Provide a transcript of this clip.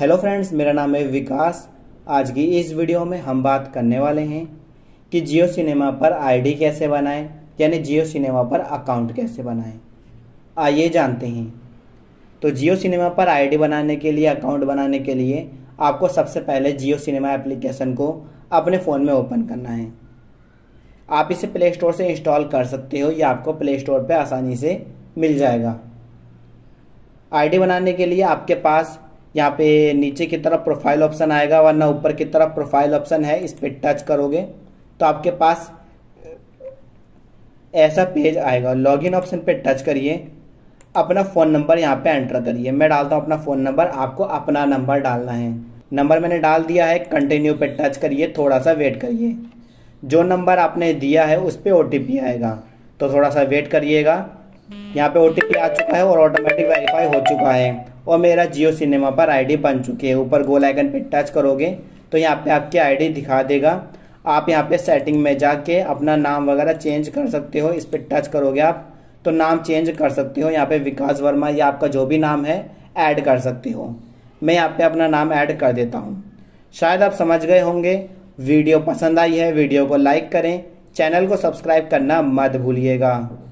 hello friends मेरा नाम है विकास आज की इस वीडियो में हम बात करने वाले हैं कि जियो सिनेमा पर आईडी कैसे बनाएं यानी जियो सिनेमा पर अकाउंट कैसे बनाएं आइए जानते हैं तो जियो सिनेमा पर आईडी बनाने के लिए अकाउंट बनाने के लिए आपको सबसे पहले जियो सिनेमा एप्लीकेशन को अपने फ़ोन में ओपन करना है आप इसे प्ले स्टोर से इंस्टॉल कर सकते हो या आपको प्ले स्टोर पर आसानी से मिल जाएगा आईडी बनाने के लिए आपके पास यहाँ पे नीचे की तरफ प्रोफाइल ऑप्शन आएगा वरना ऊपर की तरफ प्रोफाइल ऑप्शन है इस पर टच करोगे तो आपके पास ऐसा पेज आएगा लॉगिन ऑप्शन पे टच करिए अपना फ़ोन नंबर यहाँ पे एंटर करिए मैं डालता हूँ अपना फ़ोन नंबर आपको अपना नंबर डालना है नंबर मैंने डाल दिया है कंटिन्यू पे टच करिए थोड़ा सा वेट करिए जो नंबर आपने दिया है उस पर ओ आएगा तो थोड़ा सा वेट करिएगा यहाँ पे ओ आ चुका है और ऑटोमेटिक वेरीफाई हो चुका है और मेरा जियो सिनेमा पर आईडी बन चुकी है ऊपर गोल आइकन पे टच करोगे तो यहाँ पे आपकी आईडी दिखा देगा आप यहाँ पे सेटिंग में जाके अपना नाम वगैरह चेंज कर सकते हो इस पर टच करोगे आप तो नाम चेंज कर सकते हो यहाँ पे विकास वर्मा या आपका जो भी नाम है ऐड कर सकते हो मैं यहाँ पे अपना नाम ऐड कर देता हूँ शायद आप समझ गए होंगे वीडियो पसंद आई है वीडियो को लाइक करें चैनल को सब्सक्राइब करना मत भूलिएगा